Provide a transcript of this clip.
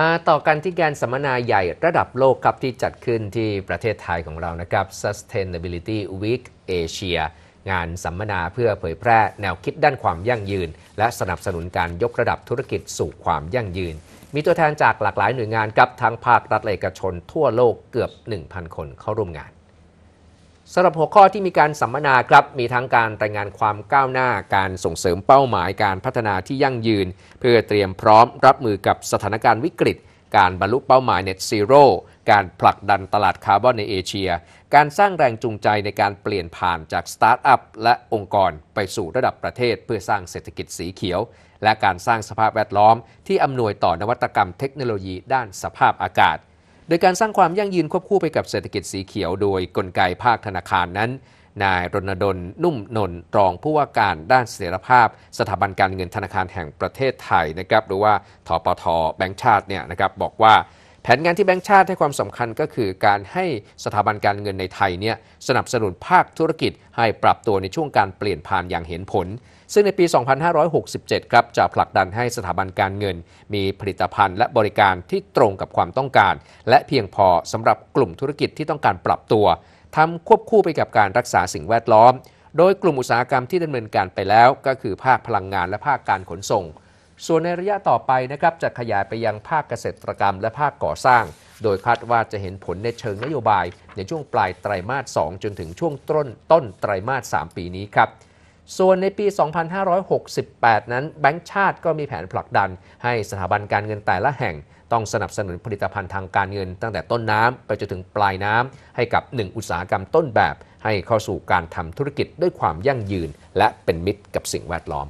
มาต่อกันที่การสัมมนาใหญ่ระดับโลกครับ ที่จัดขึ้นที่ประเทศไทยของเรานะครับ Sustainability Week Asia งานสัมมนาเพื่อเผยแพร่แนวคิดด้านความยั่งยืน และสนับสนุนการยกระดับธุรกิจสู่ความยั่งยืน มีตัวแทนจากหลากหลายหน่วยงานกับทางภาครัฐเอกชนทั่วโลกเกือบ 1,000 คนเข้าร่วมงานสำหรับหัวข้อที่มีการสัมมนาครับมีทั้งการรายงานความก้าวหน้า การส่งเสริมเป้าหมายการพัฒนาที่ยั่งยืน เพื่อเตรียมพร้อมรับมือกับสถานการณ์วิกฤต การบรรลุเป้าหมายเน็ตซีโร่การผลักดันตลาดคาร์บอนในเอเชีย การสร้างแรงจูงใจในการเปลี่ยนผ่านจากสตาร์ทอัพและองค์กรไปสู่ระดับประเทศเพื่อสร้างเศรษฐกิจสีเขียว และการสร้างสภาพแวดล้อม ที่อำนวยต่อนวัตกรรมเทคโนโลยีด้านสภาพอากาศโดยการสร้างความยั่งยืนควบคู่ไปกับเศรษฐกิจสีเขียวโดยกลไกภาคธนาคารนั้น นายรณดล นุ่มนนรองผู้ว่าการด้านเสถียรภาพ สถาบันการเงินธนาคารแห่งประเทศไทยนะครับหรือว่าทปทแบงก์ชาติเนี่ยนะครับบอกว่าแผนงานที่แบงค์ชาติให้ความสำคัญก็คือการให้สถาบันการเงินในไทยเนี่ยสนับสนุนภาคธุรกิจให้ปรับตัวในช่วงการเปลี่ยนผ่านอย่างเห็นผล ซึ่งในปี 2567 ครับจะผลักดันให้สถาบันการเงิน มีผลิตภัณฑ์และบริการที่ตรงกับความต้องการ และเพียงพอสำหรับกลุ่มธุรกิจที่ต้องการปรับตัวทำควบคู่ไปกับการรักษาสิ่งแวดล้อม โดยกลุ่มอุตสาหกรรมที่ดาเนินการไปแล้ว ก็คือภาคพลังงานและภาคการขนส่งส่วนในระยะต่อไปนะครับจะขยายไปยังภาคเกษตรกรรมและภาคก่อสร้าง โดยคาดว่าจะเห็นผลในเชิงนโยบาย ในช่วงปลายไตรมาส2จนถึงช่วงต้นต้นไตรมาส3ปีนี้ครับ ส่วนในปี 2568 นั้นแบงก์ชาติก็มีแผนผลักดัน ให้สถาบันการเงินแต่ละแห่ง ต้องสนับสนุนผลิตภัณฑ์ทางการเงินตั้งแต่ต้นน้ำไปจนถึงปลายน้ำให้กับ 1 อุตสาหกรรมต้นแบบ ให้เข้าสู่การทำธุรกิจด้วยความยั่งยืน และเป็นมิตรกับสิ่งแวดล้อม